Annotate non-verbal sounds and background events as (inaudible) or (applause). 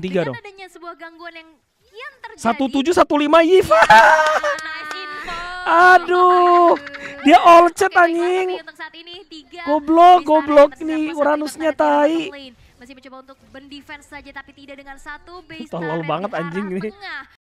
tiga dong. adanya sebuah gangguan yang yang terjadi. Satu tujuh satu lima Yiva. Iya, (laughs) Aduh, dia all chat anjing. Goblok, goblok nih Uranusnya tai. Masih mencoba untuk bendefense saja tapi tidak dengan satu base. Tolol banget anjing nih.